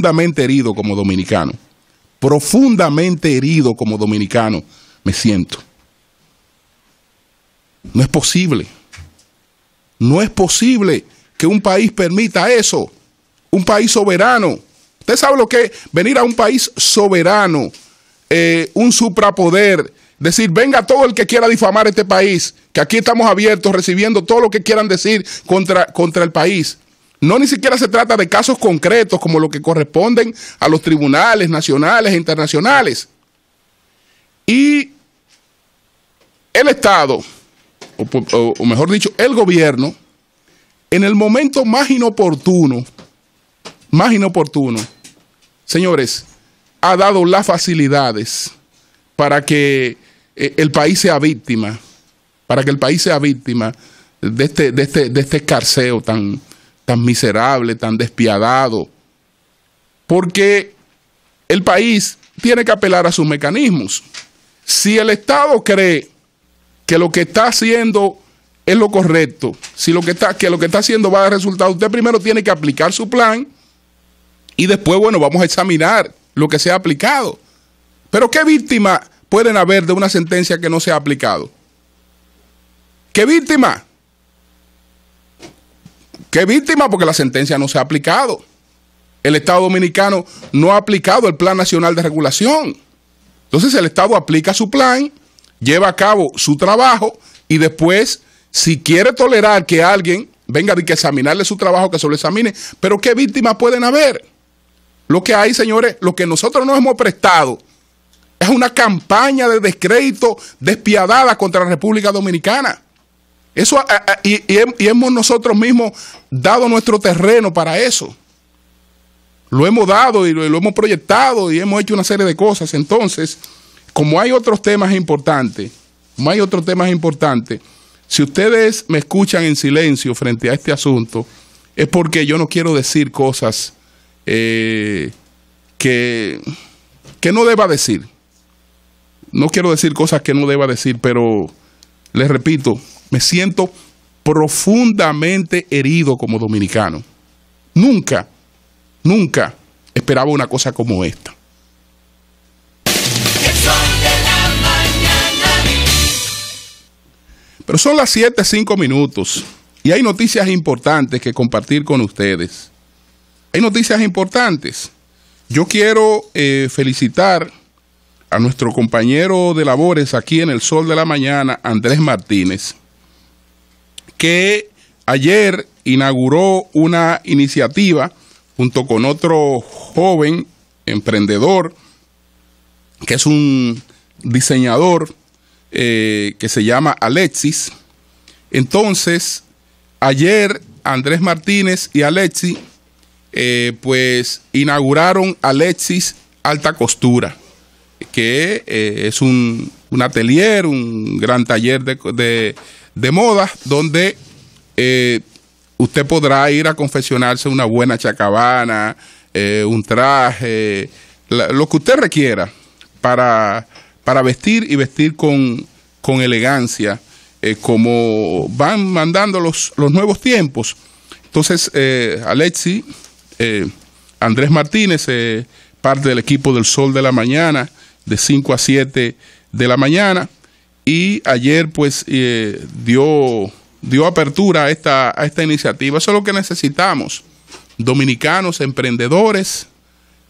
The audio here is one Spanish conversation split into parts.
profundamente herido como dominicano, profundamente herido como dominicano, me siento. No es posible. No es posible que un país permita eso. Un país soberano. Usted sabe lo que es venir a un país soberano, eh, un suprapoder, decir, venga todo el que quiera difamar este país, que aquí estamos abiertos recibiendo todo lo que quieran decir contra, contra el país. No ni siquiera se trata de casos concretos como los que corresponden a los tribunales nacionales e internacionales. Y el Estado, o, mejor dicho, el gobierno, en el momento más inoportuno, más inoportuno, señores, ha dado las facilidades para que eh, el país sea víctima, para que el país sea víctima de este, de este, de este escarceo tan, tan miserable, tan despiadado, porque el país tiene que apelar a sus mecanismos. Si el Estado cree que lo que está haciendo es lo correcto, si lo que está, que lo que está haciendo va a dar resultado, usted primero tiene que aplicar su plan y después, bueno, vamos a examinar lo que se ha aplicado. Pero ¿qué víctima pueden haber de una sentencia que no se ha aplicado? ¿Qué víctima? ¿Qué víctima? Porque la sentencia no se ha aplicado. El Estado dominicano no ha aplicado el Plan Nacional de Regulación. Entonces el Estado aplica su plan, lleva a cabo su trabajo y después, si quiere tolerar que alguien venga a examinarle su trabajo, que se lo examine, pero ¿qué víctimas pueden haber? Lo que hay, señores, lo que nosotros nos hemos prestado es una campaña de descrédito despiadada contra la República Dominicana. Eso, ah, ah, y, hemos nosotros mismos dado nuestro terreno para eso. Lo hemos dado y lo, hemos proyectado y hemos hecho una serie de cosas. Entonces, como hay otros temas importantes, como hay otros temas importantes, si ustedes me escuchan en silencio frente a este asunto, es porque yo no quiero decir cosas eh, que, que no deba decir. No quiero decir cosas que no deba decir, pero les repito, me siento profundamente herido como dominicano. Nunca, nunca esperaba una cosa como esta. Pero son las 7, 5 minutos y hay noticias importantes que compartir con ustedes. Hay noticias importantes. Yo quiero eh, felicitar a nuestro compañero de labores aquí en el Sol de la Mañana, Andrés Martínez que ayer inauguró una iniciativa junto con otro joven emprendedor que es un diseñador eh, que se llama Alexis. Entonces, ayer Andrés Martínez y Alexis eh, pues inauguraron Alexis Alta Costura, que eh, es un, atelier, un gran taller de de moda, donde eh, usted podrá ir a confeccionarse una buena chacabana, eh, un traje, lo que usted requiera para, para vestir y vestir con, elegancia, eh, como van mandando los, los nuevos tiempos. Entonces, Alexi, Andrés Martínez, parte del equipo del Sol de la Mañana, de 5 a 7 de la mañana y ayer pues eh, dio, dio apertura a esta, esta iniciativa. Eso es lo que necesitamos, dominicanos, emprendedores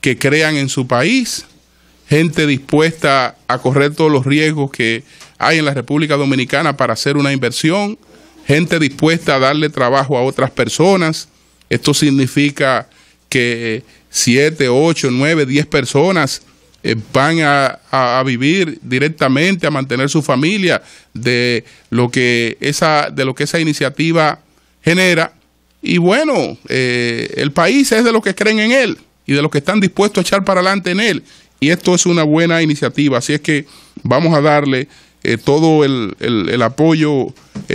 que crean en su país, gente dispuesta a correr todos los riesgos que hay en la República Dominicana para hacer una inversión, gente dispuesta a darle trabajo a otras personas. Esto significa que siete, ocho, nueve, diez personas eh, van a, vivir directamente, a mantener su familia de lo que esa, de lo que esa iniciativa genera. Y bueno, eh, el país es de los que creen en él y de los que están dispuestos a echar para adelante en él. Y esto es una buena iniciativa, así es que vamos a darle eh, todo el, el, apoyo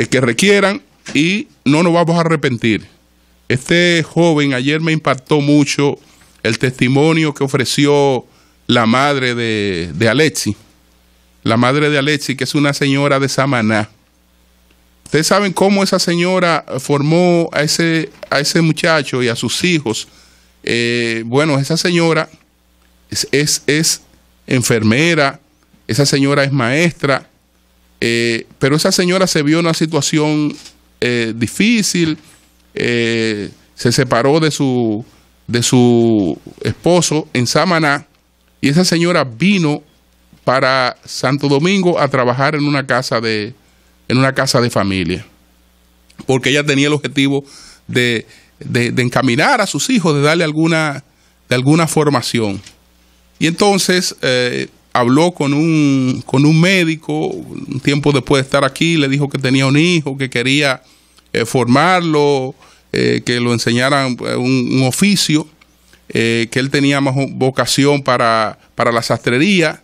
que requieran y no nos vamos a arrepentir. Este joven ayer me impactó mucho el testimonio que ofreció la madre de, de Alexi, la madre de Alexi, que es una señora de Samaná. Ustedes saben cómo esa señora formó a ese, a ese muchacho y a sus hijos. Eh, bueno, esa señora es, es, enfermera, esa señora es maestra, eh, pero esa señora se vio en una situación eh, difícil, se separó de su, de su esposo en Samaná y esa señora vino para Santo Domingo a trabajar en una casa de, en una casa de familia, porque ella tenía el objetivo de, encaminar a sus hijos, de darle alguna, de alguna formación. Y entonces eh, habló con un, con un médico, un tiempo después de estar aquí, le dijo que tenía un hijo, que quería eh, formarlo, eh, que lo enseñaran un oficio. Eh, que él tenía más vocación para, para la sastrería.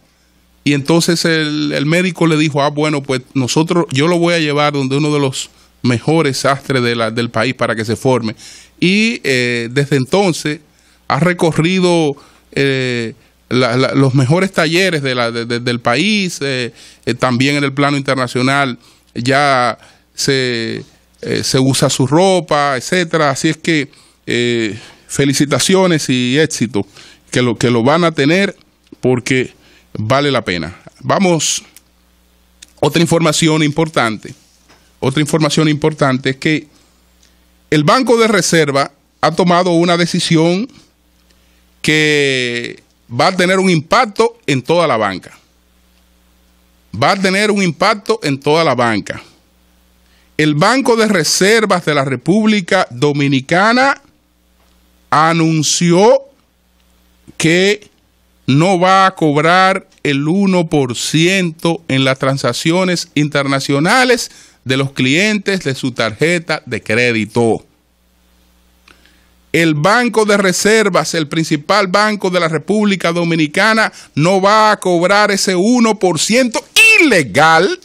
Y entonces el, médico le dijo, ah, bueno, pues nosotros, yo lo voy a llevar donde uno de los mejores sastres del país para que se forme. Y eh, desde entonces ha recorrido eh, los mejores talleres de del país, también en el plano internacional ya se, se usa su ropa, etcétera. Así es que felicitaciones y éxito que lo, que lo van a tener porque vale la pena. Vamos, otra información importante, otra información importante es que el Banco de Reserva ha tomado una decisión que va a tener un impacto en toda la banca. Va a tener un impacto en toda la banca. El Banco de Reservas de la República Dominicana anunció que no va a cobrar el 1% en las transacciones internacionales de los clientes de su tarjeta de crédito. El Banco de Reservas, el principal banco de la República Dominicana, no va a cobrar ese 1% ilegal,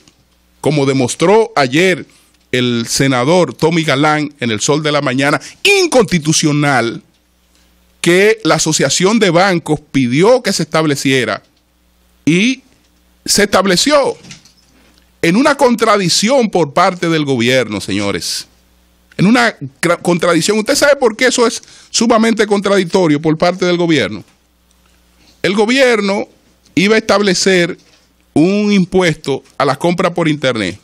como demostró ayer el senador Tommy Galán en el Sol de la Mañana, inconstitucional que la Asociación de Bancos pidió que se estableciera y se estableció en una contradicción por parte del gobierno, señores. En una contradicción. ¿Usted sabe por qué eso es sumamente contradictorio por parte del gobierno? El gobierno iba a establecer un impuesto a las compras por Internet.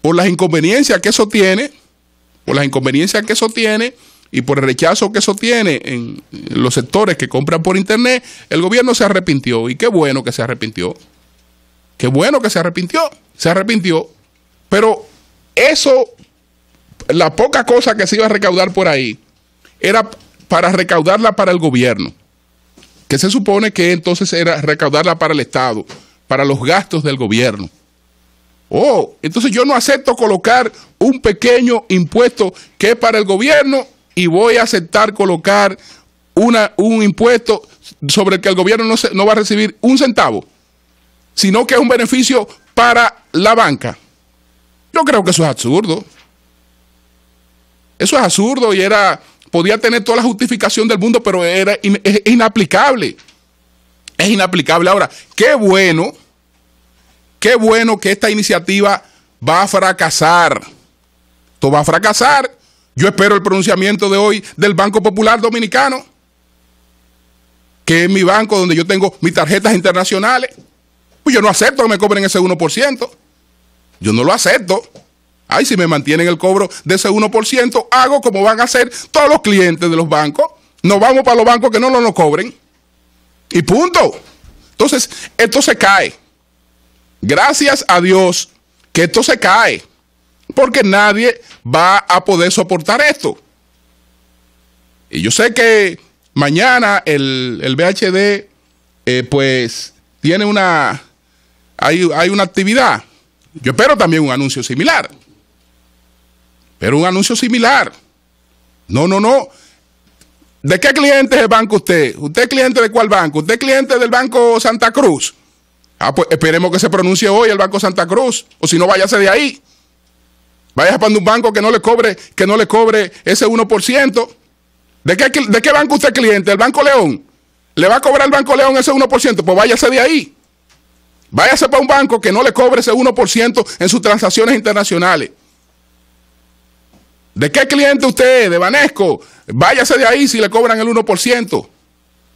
Por las inconveniencias que eso tiene, por las inconveniencias que eso tiene y por el rechazo que eso tiene en los sectores que compran por Internet, el gobierno se arrepintió. Y qué bueno que se arrepintió. Qué bueno que se arrepintió. Se arrepintió. Pero eso, la poca cosa que se iba a recaudar por ahí, era para recaudarla para el gobierno. Que se supone que entonces era recaudarla para el Estado, para los gastos del gobierno. Oh, entonces yo no acepto colocar un pequeño impuesto que es para el gobierno y voy a aceptar colocar una, un impuesto sobre el que el gobierno no, no va a recibir un centavo, sino que es un beneficio para la banca. Yo creo que eso es absurdo. Eso es absurdo y era, podía tener toda la justificación del mundo, pero era inaplicable. Es inaplicable. Ahora, qué bueno, qué bueno que esta iniciativa va a fracasar. Esto va a fracasar yo espero el pronunciamiento de hoy del Banco Popular Dominicano, que es mi banco donde yo tengo mis tarjetas internacionales. Pues yo no acepto que me cobren ese 1%. Yo no lo acepto. Ay, si me mantienen el cobro de ese 1%, hago como van a hacer todos los clientes de los bancos. Nos vamos para los bancos que no nos cobren. Y punto. Entonces, esto se cae. Gracias a Dios que esto se cae porque nadie va a poder soportar esto. Y yo sé que mañana el, el BHD, eh, pues, tiene una, hay, hay una actividad. Yo espero también un anuncio similar. Pero un anuncio similar. No, no, no. ¿De qué cliente es el banco usted? ¿Usted es cliente de cuál banco? ¿Usted es cliente del Banco Santa Cruz? Ah, pues esperemos que se pronuncie hoy el Banco Santa Cruz, o si no, váyase de ahí. Vaya a un banco que no le cobre, que no le cobre ese 1%. ¿De qué, ¿De banco usted es cliente? ¿El Banco León? ¿Le va a cobrar el Banco León ese 1%? Pues váyase de ahí. Váyase para un banco que no le cobre ese 1% en sus transacciones internacionales. ¿De qué cliente usted De Banesco. Váyase de ahí si le cobran el 1%.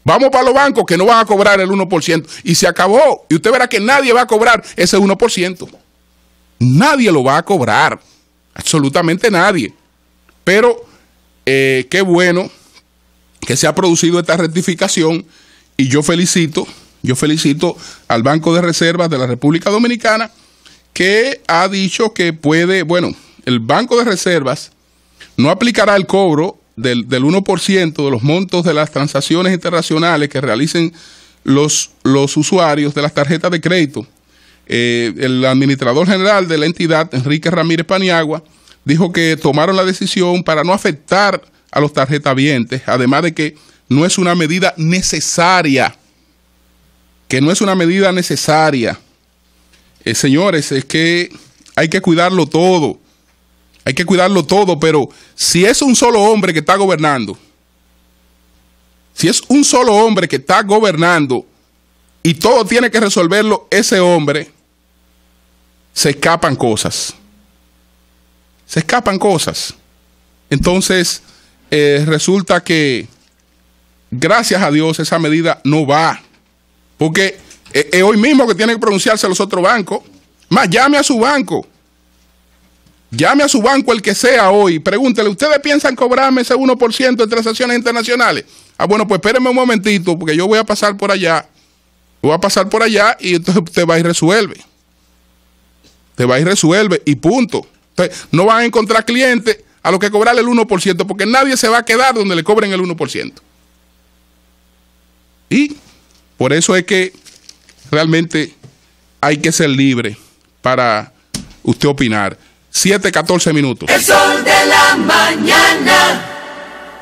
Vamos para los bancos que no van a cobrar el 1%. Y se acabó. Y usted verá que nadie va a cobrar ese 1%. Nadie lo va a cobrar. Absolutamente nadie. Pero eh, qué bueno que se ha producido esta rectificación y yo felicito, yo felicito al Banco de Reservas de la República Dominicana que ha dicho que puede, bueno, el Banco de Reservas no aplicará el cobro del, del 1% de los montos de las transacciones internacionales que realicen los, los usuarios de las tarjetas de crédito eh, el administrador general de la entidad, Enrique Ramírez Paniagua, dijo que tomaron la decisión para no afectar a los tarjetavientes, además de que no es una medida necesaria, que no es una medida necesaria. Eh, señores, es que hay que cuidarlo todo, hay que cuidarlo todo, pero si es un solo hombre que está gobernando, si es un solo hombre que está gobernando y todo tiene que resolverlo ese hombre, se escapan cosas. Se escapan cosas. Entonces, eh, resulta que, gracias a Dios, esa medida no va. Porque eh, hoy mismo que tienen que pronunciarse los otros bancos. Más, llame a su banco. Llame a su banco el que sea hoy. Pregúntele, ¿ustedes piensan cobrarme ese 1% de transacciones internacionales? Ah, bueno, pues espérenme un momentito, porque yo voy a pasar por allá. Voy a pasar por allá y entonces usted va y resuelve se va y resuelve y punto. Entonces, no van a encontrar clientes a los que cobrarle el 1% porque nadie se va a quedar donde le cobren el 1%. Y por eso es que realmente hay que ser libre para usted opinar. 7, 14 minutos. El sol de la mañana.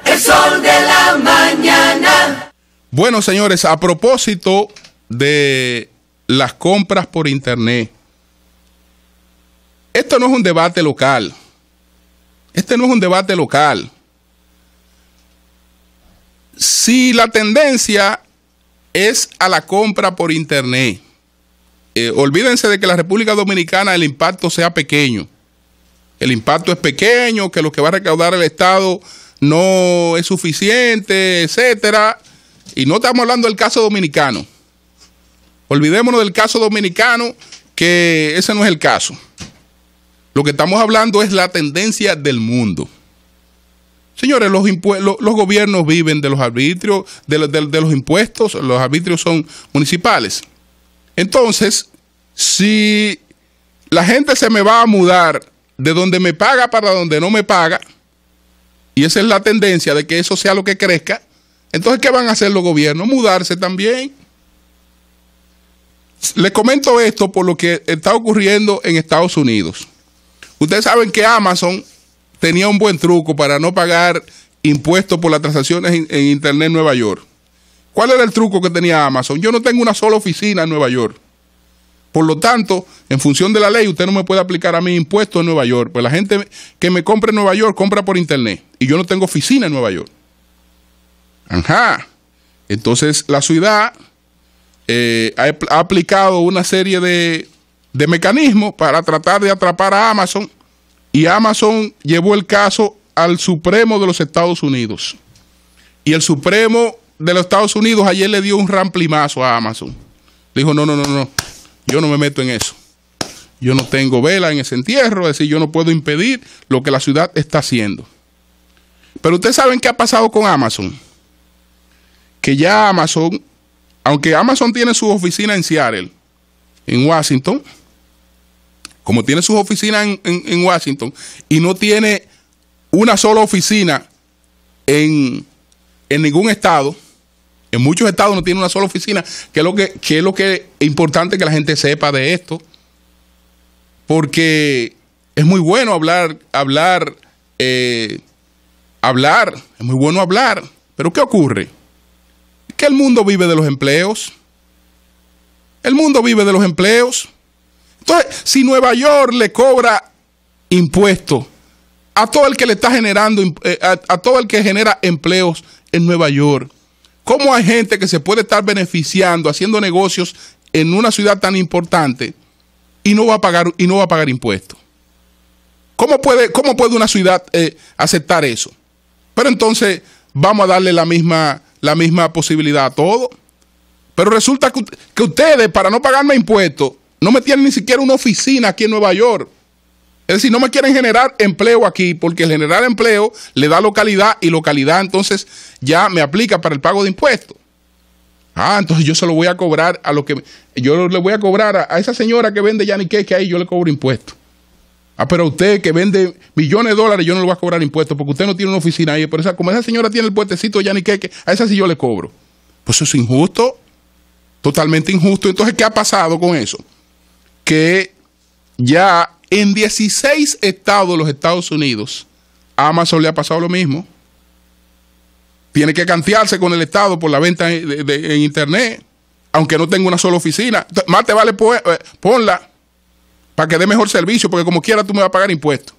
El sol de la mañana. Bueno, señores, a propósito de las compras por internet, esto no es un debate local. Este no es un debate local. Si la tendencia es a la compra por Internet, eh, olvídense de que en la República Dominicana el impacto sea pequeño. El impacto es pequeño, que lo que va a recaudar el Estado no es suficiente, etcétera. Y no estamos hablando del caso dominicano. Olvidémonos del caso dominicano, que ese no es el caso. Lo que estamos hablando es la tendencia del mundo. Señores, los, gobiernos viven de los arbitrios, de los impuestos, los arbitrios son municipales. Entonces, si la gente se me va a mudar de donde me paga para donde no me paga, y esa es la tendencia de que eso sea lo que crezca, entonces, ¿qué van a hacer los gobiernos? Mudarse también. Les comento esto por lo que está ocurriendo en Estados Unidos. Ustedes saben que Amazon tenía un buen truco para no pagar impuestos por las transacciones en, Internet en Nueva York. ¿Cuál era el truco que tenía Amazon? Yo no tengo una sola oficina en Nueva York. Por lo tanto, en función de la ley, usted no me puede aplicar a mí impuestos en Nueva York. Pues la gente que me compra en Nueva York compra por Internet. Y yo no tengo oficina en Nueva York. Ajá. Entonces, la ciudad eh, ha aplicado una serie de de mecanismo para tratar de atrapar a Amazon y Amazon llevó el caso al Supremo de los Estados Unidos. Y el Supremo de los Estados Unidos ayer le dio un ramplimazo a Amazon. Dijo, no, no, no, no, yo no me meto en eso. Yo no tengo vela en ese entierro, es decir, yo no puedo impedir lo que la ciudad está haciendo. Pero ustedes saben qué ha pasado con Amazon. Que ya Amazon, aunque Amazon tiene su oficina en Seattle, en Washington, como tiene sus oficinas en, Washington y no tiene una sola oficina en, en, ningún estado, en muchos estados no tiene una sola oficina, que es lo que, es lo que importante que la gente sepa de esto, porque es muy bueno hablar, hablar, eh, hablar, es muy bueno hablar, pero ¿qué ocurre? Que el mundo vive de los empleos. El mundo vive de los empleos. Entonces, si Nueva York le cobra impuestos a todo el que le está generando, eh, a, todo el que genera empleos en Nueva York, ¿cómo hay gente que se puede estar beneficiando, haciendo negocios en una ciudad tan importante y no va a pagar, y no va a pagar impuestos? ¿Cómo puede, puede una ciudad eh, aceptar eso? Pero entonces vamos a darle la misma, la misma posibilidad a todo. Pero resulta que, ustedes, para no pagarme impuestos, no me tienen ni siquiera una oficina aquí en Nueva York. Es decir, no me quieren generar empleo aquí, porque generar empleo le da localidad y localidad entonces ya me aplica para el pago de impuestos. Ah, entonces yo se lo voy a cobrar a lo que. Yo le voy a cobrar a, esa señora que vende Yanni que ahí yo le cobro impuestos. Ah, pero usted que vende millones de dólares, yo no le voy a cobrar impuestos porque usted no tiene una oficina ahí. Pero esa, como esa señora tiene el puestecito de que a esa sí yo le cobro. Pues eso es injusto. Totalmente injusto. Entonces, ¿qué ha pasado con eso? Que ya en 16 estados de los Estados Unidos, a Amazon le ha pasado lo mismo. Tiene que cantearse con el Estado por la venta de, en Internet, aunque no tenga una sola oficina. Más te vale eh, ponla para que dé mejor servicio, porque como quiera tú me vas a pagar impuestos.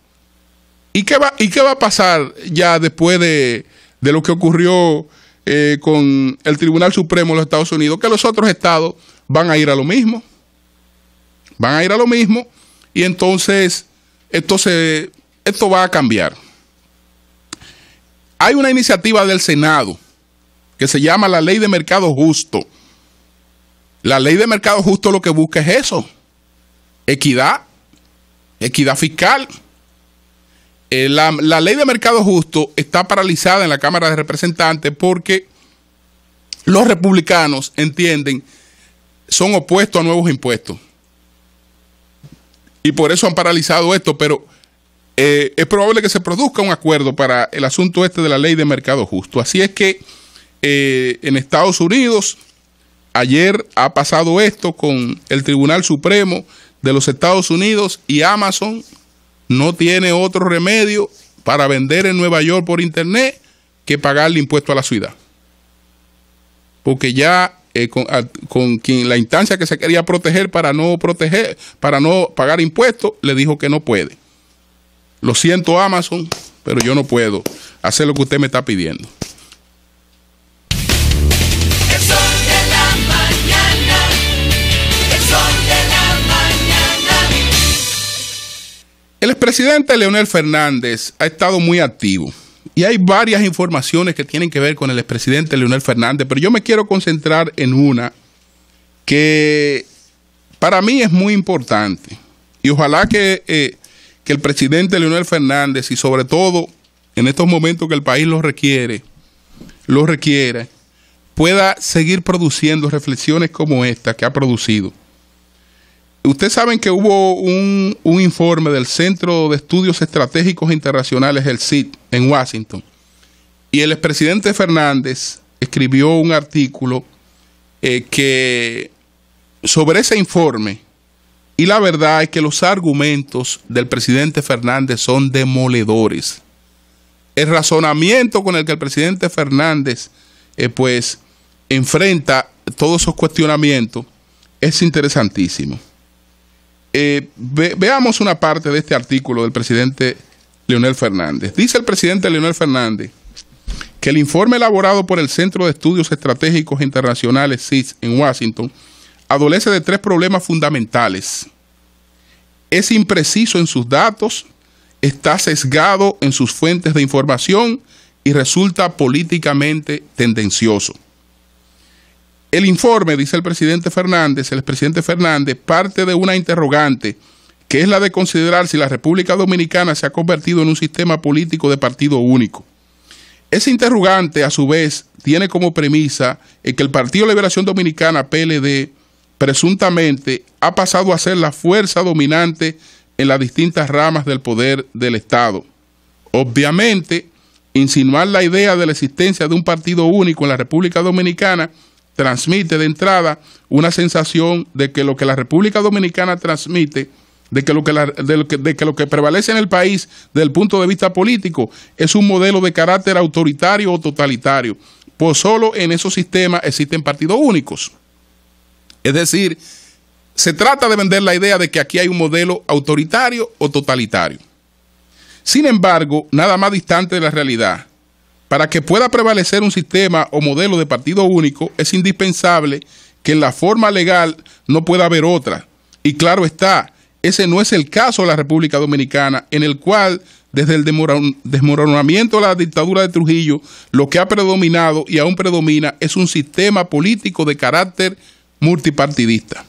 ¿Y qué va, y qué va a pasar ya después de, de lo que ocurrió eh, con el Tribunal Supremo de los Estados Unidos, que los otros estados van a ir a lo mismo. Van a ir a lo mismo y entonces esto, se, esto va a cambiar. Hay una iniciativa del Senado que se llama la Ley de Mercado Justo. La Ley de Mercado Justo lo que busca es eso, equidad, equidad fiscal. Eh, la, ley de mercado justo está paralizada en la Cámara de Representantes porque los republicanos entienden son opuestos a nuevos impuestos. Y por eso han paralizado esto, pero eh, es probable que se produzca un acuerdo para el asunto este de la ley de mercado justo. Así es que eh, en Estados Unidos, ayer ha pasado esto con el Tribunal Supremo de los Estados Unidos y Amazon no tiene otro remedio para vender en Nueva York por Internet que pagarle impuesto a la ciudad. Porque ya eh, con, con, la instancia que se quería proteger para no proteger, para no pagar impuestos, le dijo que no puede. Lo siento, Amazon, pero yo no puedo hacer lo que usted me está pidiendo. El expresidente Leonel Fernández ha estado muy activo y hay varias informaciones que tienen que ver con el expresidente Leonel Fernández, pero yo me quiero concentrar en una que para mí es muy importante y ojalá que, eh, el presidente Leonel Fernández y sobre todo en estos momentos que el país lo requiere, lo requiere, pueda seguir produciendo reflexiones como esta que ha producido. Ustedes saben que hubo un, informe del Centro de Estudios Estratégicos Internacionales, el CIT, en Washington. Y el expresidente Fernández escribió un artículo eh, que sobre ese informe. Y la verdad es que los argumentos del presidente Fernández son demoledores. El razonamiento con el que el presidente Fernández eh, pues enfrenta todos esos cuestionamientos es interesantísimo. Eh, veamos una parte de este artículo del presidente Leonel Fernández. Dice el presidente Leonel Fernández que el informe elaborado por el Centro de Estudios Estratégicos Internacionales CIS en Washington adolece de tres problemas fundamentales. Es impreciso en sus datos, está sesgado en sus fuentes de información y resulta políticamente tendencioso. El informe, dice el presidente Fernández, el presidente Fernández, parte de una interrogante que es la de considerar si la República Dominicana se ha convertido en un sistema político de partido único. Ese interrogante, a su vez, tiene como premisa que el Partido de Liberación Dominicana, PLD, presuntamente ha pasado a ser la fuerza dominante en las distintas ramas del poder del Estado. Obviamente, insinuar la idea de la existencia de un partido único en la República Dominicana transmite de entrada una sensación de que lo que la República Dominicana transmite, de que lo que, que, prevalece en el país desde el punto de vista político es un modelo de carácter autoritario o totalitario. Pues solo en esos sistemas existen partidos únicos. Es decir, se trata de vender la idea de que aquí hay un modelo autoritario o totalitario. Sin embargo, nada más distante de la realidad, para que pueda prevalecer un sistema o modelo de partido único, es indispensable que en la forma legal no pueda haber otra. Y claro está, ese no es el caso de la República Dominicana, en el cual desde el desmoronamiento de la dictadura de Trujillo, lo que ha predominado y aún predomina es un sistema político de carácter multipartidista.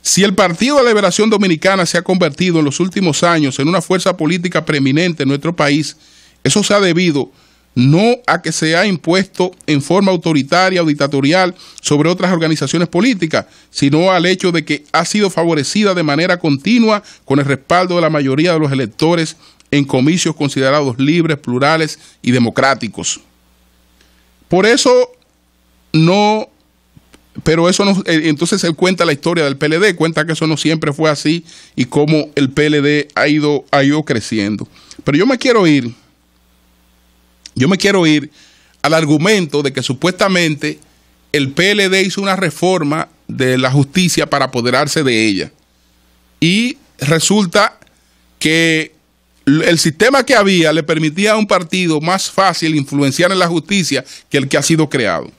Si el Partido de Liberación Dominicana se ha convertido en los últimos años en una fuerza política preeminente en nuestro país, eso se ha debido no a que se ha impuesto en forma autoritaria o dictatorial sobre otras organizaciones políticas, sino al hecho de que ha sido favorecida de manera continua con el respaldo de la mayoría de los electores en comicios considerados libres, plurales y democráticos. Por eso no, pero eso no, eh, entonces él cuenta la historia del PLD, cuenta que eso no siempre fue así y cómo el PLD ha ido creciendo. Pero yo me quiero ir yo me quiero ir al argumento de que supuestamente el PLD hizo una reforma de la justicia para apoderarse de ella. Y resulta que el sistema que había le permitía a un partido más fácil influenciar en la justicia que el que ha sido creado.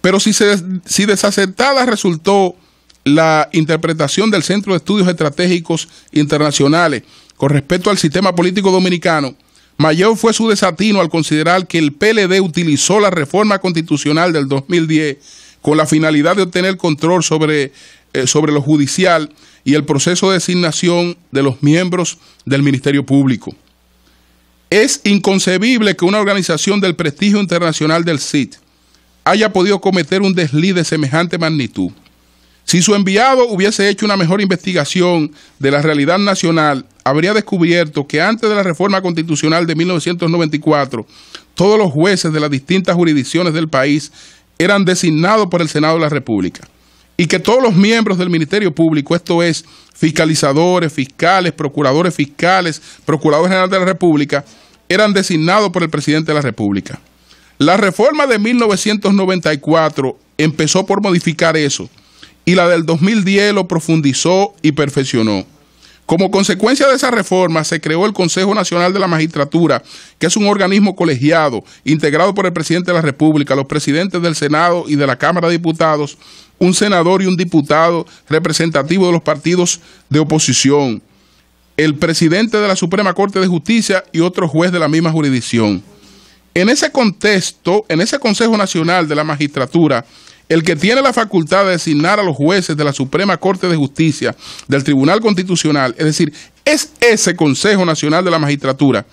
Pero si, si desacertada resultó la interpretación del Centro de Estudios Estratégicos Internacionales con respecto al sistema político dominicano, Mayor fue su desatino al considerar que el PLD utilizó la reforma constitucional del 2010 con la finalidad de obtener control sobre, eh, sobre lo judicial y el proceso de designación de los miembros del Ministerio Público. Es inconcebible que una organización del prestigio internacional del CIT haya podido cometer un desliz de semejante magnitud. Si su enviado hubiese hecho una mejor investigación de la realidad nacional, habría descubierto que antes de la reforma constitucional de 1994, todos los jueces de las distintas jurisdicciones del país eran designados por el Senado de la República y que todos los miembros del Ministerio Público, esto es, fiscalizadores, fiscales, procuradores fiscales, procurador general de la República, eran designados por el presidente de la República. La reforma de 1994 empezó por modificar eso y la del 2010 lo profundizó y perfeccionó. Como consecuencia de esa reforma se creó el Consejo Nacional de la Magistratura, que es un organismo colegiado integrado por el presidente de la República, los presidentes del Senado y de la Cámara de Diputados, un senador y un diputado representativo de los partidos de oposición, el presidente de la Suprema Corte de Justicia y otro juez de la misma jurisdicción. En ese contexto, en ese Consejo Nacional de la Magistratura, el que tiene la facultad de designar a los jueces de la Suprema Corte de Justicia del Tribunal Constitucional, es decir, es ese Consejo Nacional de la Magistratura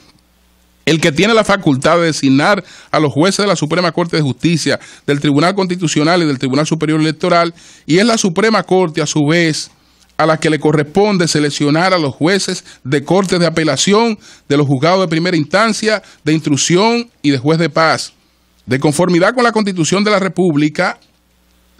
el que tiene la facultad de designar a los jueces de la Suprema Corte de Justicia, del Tribunal Constitucional y del Tribunal Superior Electoral, y es la Suprema Corte a su vez a la que le corresponde seleccionar a los jueces de cortes de apelación, de los juzgados de primera instancia, de instrucción y de juez de paz. De conformidad con la Constitución de la República,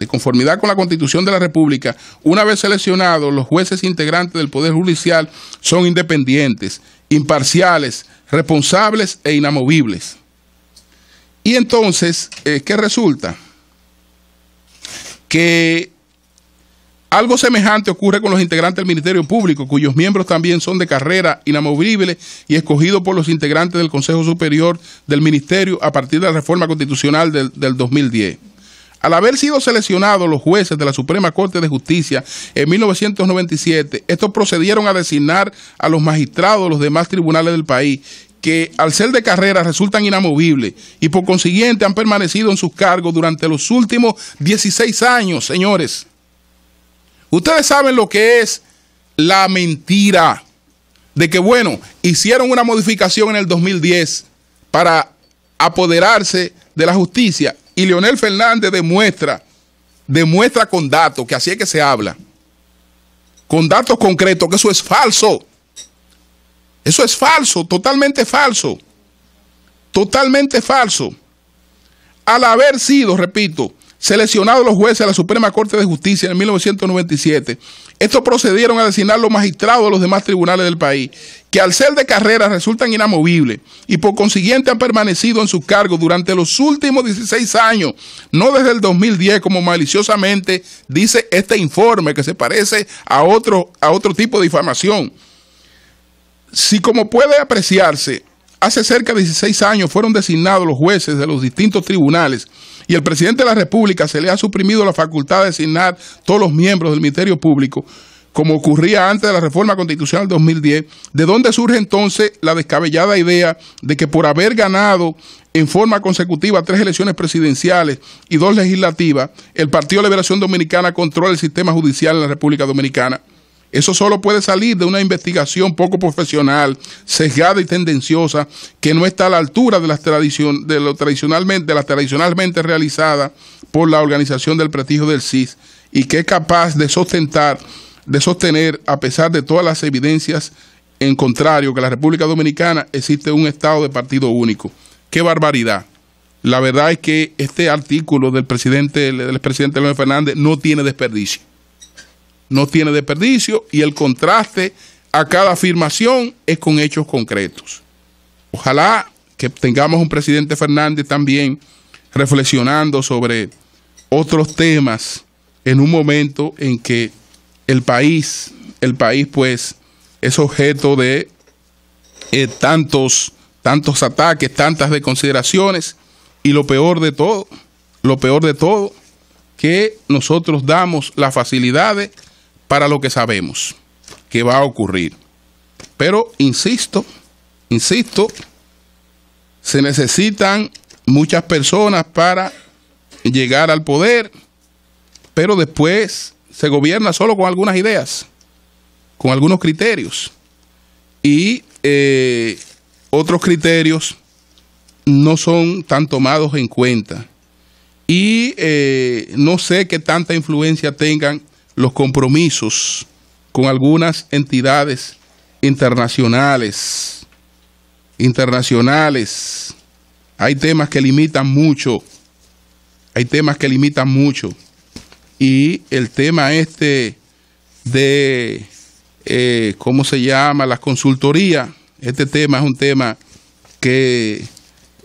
de conformidad con la Constitución de la República, una vez seleccionados, los jueces integrantes del Poder Judicial son independientes, imparciales, responsables e inamovibles. Y entonces, eh, ¿qué resulta? Que algo semejante ocurre con los integrantes del Ministerio Público, cuyos miembros también son de carrera inamovibles y escogidos por los integrantes del Consejo Superior del Ministerio a partir de la reforma constitucional del, del 2010. Al haber sido seleccionados los jueces de la Suprema Corte de Justicia en 1997, estos procedieron a designar a los magistrados de los demás tribunales del país que al ser de carrera resultan inamovibles y por consiguiente han permanecido en sus cargos durante los últimos 16 años, señores. Ustedes saben lo que es la mentira de que, bueno, hicieron una modificación en el 2010 para apoderarse de la justicia y Leonel Fernández demuestra, demuestra con datos, que así es que se habla, con datos concretos, que eso es falso. Eso es falso, totalmente falso. Totalmente falso. Al haber sido, repito, Seleccionados los jueces de la Suprema Corte de Justicia en 1997, estos procedieron a designar los magistrados de los demás tribunales del país, que al ser de carrera resultan inamovibles y por consiguiente han permanecido en sus cargos durante los últimos 16 años, no desde el 2010 como maliciosamente dice este informe que se parece a otro, a otro tipo de difamación. Si como puede apreciarse, Hace cerca de 16 años fueron designados los jueces de los distintos tribunales y el presidente de la República se le ha suprimido la facultad de designar todos los miembros del Ministerio Público, como ocurría antes de la reforma constitucional 2010, de donde surge entonces la descabellada idea de que por haber ganado en forma consecutiva tres elecciones presidenciales y dos legislativas, el Partido de Liberación Dominicana controla el sistema judicial en la República Dominicana. Eso solo puede salir de una investigación poco profesional, sesgada y tendenciosa, que no está a la altura de, las de lo tradicionalmente, de tradicionalmente realizada por la organización del prestigio del CIS y que es capaz de sostentar, de sostener, a pesar de todas las evidencias en contrario, que en la República Dominicana existe un Estado de partido único. ¡Qué barbaridad! La verdad es que este artículo del presidente, del presidente León Fernández no tiene desperdicio no tiene desperdicio y el contraste a cada afirmación es con hechos concretos. Ojalá que tengamos un presidente Fernández también reflexionando sobre otros temas en un momento en que el país, el país pues es objeto de eh, tantos, tantos ataques, tantas desconsideraciones y lo peor de todo, lo peor de todo, que nosotros damos las facilidades para lo que sabemos que va a ocurrir. Pero, insisto, insisto, se necesitan muchas personas para llegar al poder, pero después se gobierna solo con algunas ideas, con algunos criterios. Y eh, otros criterios no son tan tomados en cuenta. Y eh, no sé qué tanta influencia tengan los compromisos con algunas entidades internacionales. Internacionales. Hay temas que limitan mucho. Hay temas que limitan mucho. Y el tema este de, eh, ¿cómo se llama? Las consultorías. Este tema es un tema que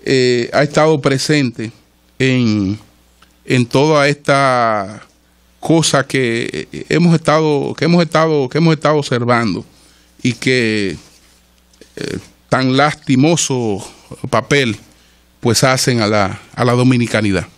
eh, ha estado presente en, en toda esta cosa que hemos estado, que hemos estado, que hemos estado observando y que eh, tan lastimoso papel pues hacen a la, a la dominicanidad.